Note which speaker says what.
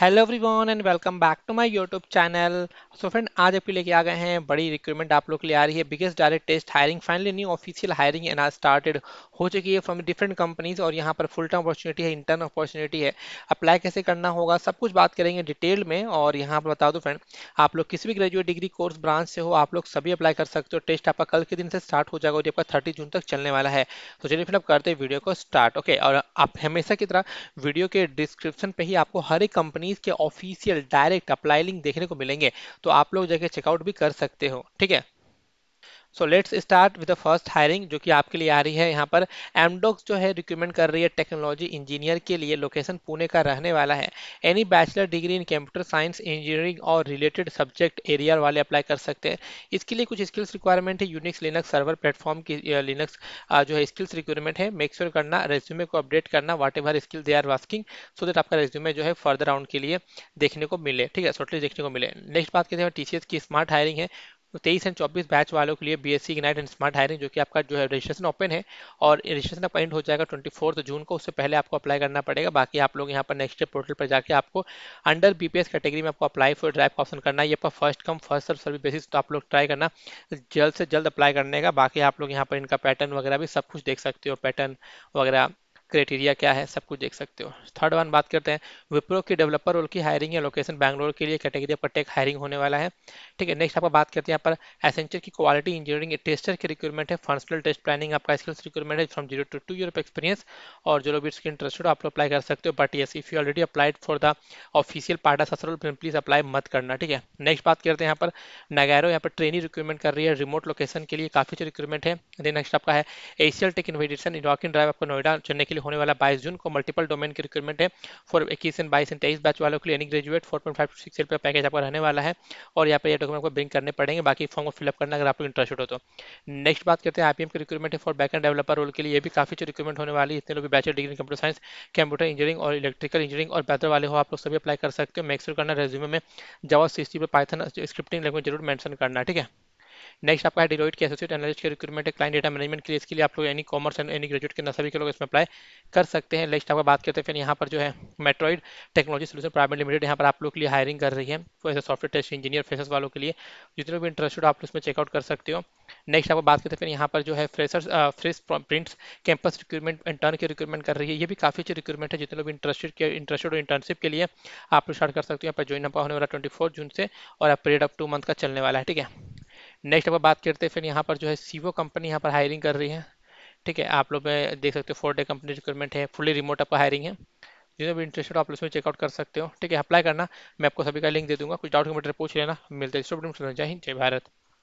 Speaker 1: hello everyone and welcome back to my YouTube channel so friend आज आपके लेके आ गए हैं बड़ी रिक्रूटमेंट आप लोग के लिए आ रही है biggest direct test hiring finally new official hiring एन आज स्टार्टेड हो चुकी है फ्रॉम डिफरेंट कंपनीज और यहाँ पर फुल टाइम अपॉर्चुनिटी है इंटर्न अपॉर्चुनिटी है अप्लाई कैसे करना होगा सब कुछ बात करेंगे डिटेल में और यहाँ पर बता दो फ्रेंड आप लोग किसी भी ग्रेजुएट डिग्री कोर्स ब्रांच से हो आप लोग सभी अप्लाई कर सकते हो टेस्ट आपका कल के दिन से स्टार्ट हो जाएगा और आपका थर्टी जून तक चलने वाला है तो चलिए फिर आप करते हैं वीडियो को स्टार्ट ओके और आप हमेशा की तरह वीडियो के डिस्क्रिप्शन पर ही आपको हर एक कंपनी कंपनीज के ऑफिशियल डायरेक्ट अप्लाई लिंक देखने को मिलेंगे तो आप लोग जाके चेकआउट भी कर सकते हो ठीक है so let's start with the first hiring जो कि आपके लिए आ रही है यहाँ पर एमडोक्स जो है रिक्रूटमेंट कर रही है टेक्नोलॉजी इंजीनियर के लिए लोकेशन पुणे का रहने वाला है any bachelor degree in computer science engineering और रिलेटेड सब्जेक्ट एरिया वाले अप्लाई कर सकते हैं इसके लिए कुछ स्किल्स रिक्वायरमेंट है यूनिक्स लिनक्स सर्वर प्लेटफॉर्म की लिनक्स जो है स्किल्स रिक्वायरमेंट है मेक श्योर करना रेज्यूमे को अपडेट करना whatever skill they are asking so that आपका रेज्यूमे जो है फर्दर राउंड के लिए देखने को मिले ठीक है शॉर्टली देखने को मिले नेक्स्ट बात करते हैं एस की स्मार्ट हायरिंग है तो तेईस एंड चौबीस बैच वालों के लिए B S ignite and smart hiring जो कि आपका जो है रजिस्ट्रेशन ओपन है और रजिस्ट्रेशन आपका एंड हो जाएगा ट्वेंटी फोर्थ जून को उससे पहले आपको अप्लाई करना पड़ेगा बाकी आप लोग यहाँ पर नेक्स्ट पोर्टल पर जाकर आपको अंडर बी कैटेगरी में आपको अप्लाई फॉर ड्राइव ऑप्शन करना है ये first come first serve service basis तो आप लोग ट्राई करना जल्द से जल्द अप्लाई करने का बाकी आप लोग यहाँ पर इनका पैटर्न वगैरह भी सब कुछ देख सकते हो पैटर्न वगैरह क्राइटेरिया क्या है सब कुछ देख सकते हो थर्ड वन बात करते हैं विप्रो की डेवलपर रोल की हायरिंग या लोकेशन बैंगलोर के लिए कैटेगरी पर टेक हायरिंग होने वाला है ठीक है नेक्स्ट आपका बात करते हैं यहाँ पर एसेंचर की क्वालिटी इंजीनियरिंग टेस्टर की रिक्वायरमेंट है फंक्शनल टेस्ट प्लानिंग आपका स्किल्स रिक्वायरमेंट है from zero to two year experience और जो लोग इसके इंटरेस्टेड आप लोग अप्लाई कर सकते हो but yes if you already applied for the official of ससुरल प्लीज अप्लाई मत करना ठीक है नेक्स्ट बात करते हैं यहाँ पर नगैरो यहाँ पर ट्रेनिंग रिक्वायरमेंट कर रही है रिमोट लोकेशन के लिए काफी जो रिक्वायरमेंट है नेक्स्ट आपका है एशियल टेक इन्वेटेशन इन ड्राइव आपको नोएडा चेन्नई के लिए होने वाला बाईस जून को मल्टीपल डोमेन की रिक्रूटमेंट है फॉर इक्कीस एंड बाईस एंड तेईस बैच वालों के लिए any graduate four point five six का पैकेज आपका रहने वाला है और यहाँ पर यह डॉक्यूमेंट को ब्रिंक करने पड़ेंगे बाकी फॉर्म को फिलअप करना अगर आपको इंटरेस्ट हो तो नेक्स्ट बात करते हैं आई की रिक्रूटमेंट है for back end developer role के लिए भी काफी अच्छी रिक्वायरमेंट होने वाली है इतने लोग bachelor degree computer science computer engineering और इलेक्ट्रिकल इंजीनियरिंग और बेहतर वाले हो आप लोग सभी अप्लाई कर सकते हो मेक करना रेज्यूमे में जवाब सी पर पाइथन स्क्रिप्टिंग लैंग्वेज जरूर मैंशन करना ठीक है नेक्स्ट आपका डिलोइट के एसोसिएट एनालिस्ट के रिक्रूटमेंट क्लाइंट डेटा मैनेजमेंट के लिए इसके लिए आप लोग any commerce and any graduate के अंदर सभी के लोग इसमें अप्लाई कर सकते हैं नेक्स्ट आपका बात करते हैं फिर यहाँ पर जो है मेट्रॉइड टेक्नोलॉजी सोल्यूशन प्राइवेट लिमिटेड यहाँ पर आप लोग के लिए हायरिंग कर रही है तो सॉफ्टवेयर टेस्ट इंजीनियर फेसेस वालों के लिए जितने भी इंटरेस्टेड आप इसमें चेकआउट कर सकते हो नेक्स्ट आपको बात करते हैं फिर यहाँ पर जो है freshers fresh prints campus recruitment intern की रिक्रूटमेंट कर रही है ये भी काफ़ी अच्छी रिक्रूटमेंट है जितने लोग इंटरेस्टेड के इंटरेस्टेड और इंटर्नशिप के लिए आप लोग स्टार्ट कर सकते हो यहाँ पर ज्वाइन होने वाला ट्वेंटी जून से और पीरियड अप टू मंथ का चलने वाला है ठीक है नेक्स्ट अब बात करते हैं फिर यहाँ पर जो है सीवो कंपनी यहाँ पर हायरिंग कर रही है ठीक है आप लोग देख सकते हो फोर डे कंपनी रिक्वायरमेंट है फुली रिमोट आपका हायरिंग है जिन्हें भी इंटरेस्टेड आप उसमें चेकआउट कर सकते हो ठीक है अप्लाई करना मैं आपको सभी का लिंक दे दूंगा कुछ डाउट के पूछ लेना मिलते हैं जय हिंद जय भारत